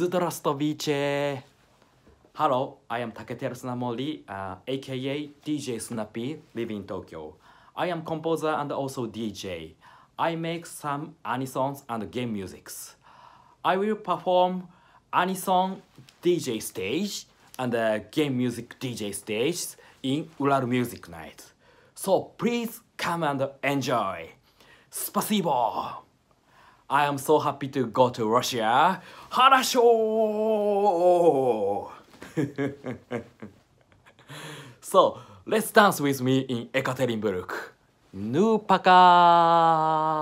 Zdrostovice! Hello, I am Taketeru Sunamori, uh, aka DJ Sunapi, living in Tokyo. I am composer and also DJ. I make some anisons and game musics. I will perform anison DJ stage and uh, game music DJ stage in Ural Music Night. So please come and enjoy. Spasibo! I am so happy to go to Russia. Harasho! so, let's dance with me in Ekaterinburg. Nupaka!